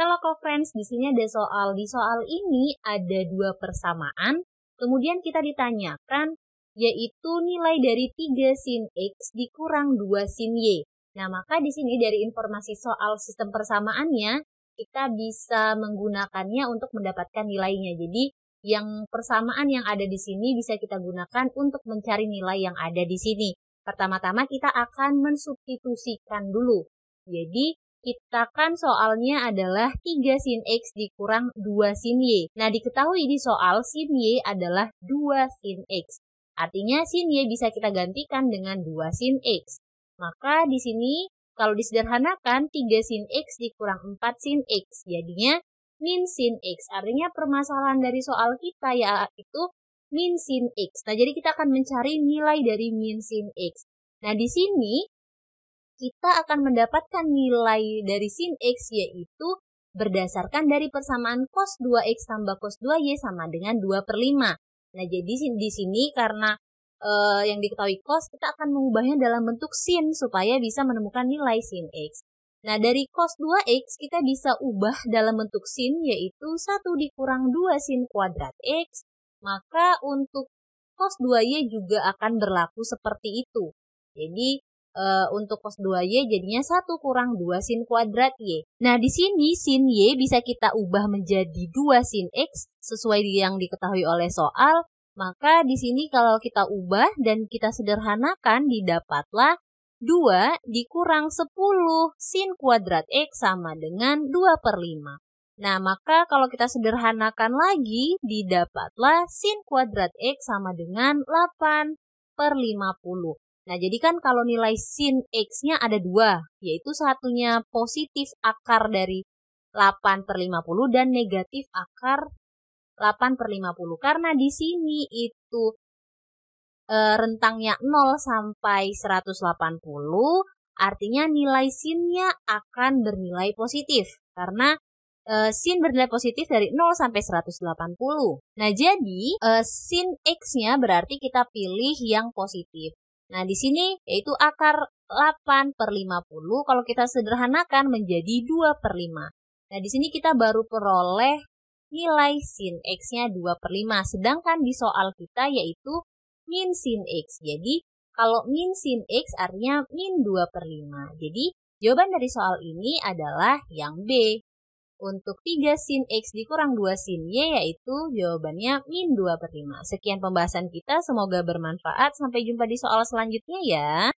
Hello co-friends, di sini ada soal. Di soal ini ada dua persamaan. Kemudian kita ditanyakan yaitu nilai dari 3 sin X dikurang 2 sin Y. Nah, maka di sini dari informasi soal sistem persamaannya, kita bisa menggunakannya untuk mendapatkan nilainya. Jadi, yang persamaan yang ada di sini bisa kita gunakan untuk mencari nilai yang ada di sini. Pertama-tama kita akan mensubstitusikan dulu. Jadi, kita kan soalnya adalah 3 sin X dikurang 2 sin Y. Nah, diketahui di soal sin Y adalah 2 sin X. Artinya sin Y bisa kita gantikan dengan 2 sin X. Maka di sini kalau disederhanakan 3 sin X dikurang 4 sin X. Jadinya min sin X. Artinya permasalahan dari soal kita yaitu min sin X. Nah, jadi kita akan mencari nilai dari min sin X. Nah, di sini kita akan mendapatkan nilai dari sin X yaitu berdasarkan dari persamaan cos 2X tambah cos 2Y sama dengan 2 per 5. Nah, jadi di sini karena e, yang diketahui cos, kita akan mengubahnya dalam bentuk sin supaya bisa menemukan nilai sin X. Nah, dari cos 2X kita bisa ubah dalam bentuk sin yaitu 1 dikurang 2 sin kuadrat X. Maka untuk cos 2Y juga akan berlaku seperti itu. Jadi e, untuk cos 2y jadinya 1 kurang 2 sin kuadrat y. Nah, di sini sin y bisa kita ubah menjadi 2 sin x sesuai yang diketahui oleh soal. Maka di sini kalau kita ubah dan kita sederhanakan didapatlah 2 dikurang 10 sin kuadrat x sama dengan 2 per 5. Nah, maka kalau kita sederhanakan lagi, didapatlah sin kuadrat x sama dengan 8 per 50. Nah, jadi kan kalau nilai sin X-nya ada dua, yaitu satunya positif akar dari 8 per 50 dan negatif akar 8 per 50. Karena di sini itu e, rentangnya 0 sampai 180, artinya nilai sinnya akan bernilai positif. Karena e, sin bernilai positif dari 0 sampai 180. Nah, jadi e, sin X-nya berarti kita pilih yang positif. Nah, di sini yaitu akar 8 per 50 kalau kita sederhanakan menjadi 2 per 5. Nah, di sini kita baru peroleh nilai sin x-nya 2 per 5. Sedangkan di soal kita yaitu min sin x. Jadi, kalau min sin x artinya min 2 per 5. Jadi, jawaban dari soal ini adalah yang B. Untuk 3 sin X dikurang 2 sin Y yaitu jawabannya min 2 per 5. Sekian pembahasan kita, semoga bermanfaat. Sampai jumpa di soal selanjutnya ya.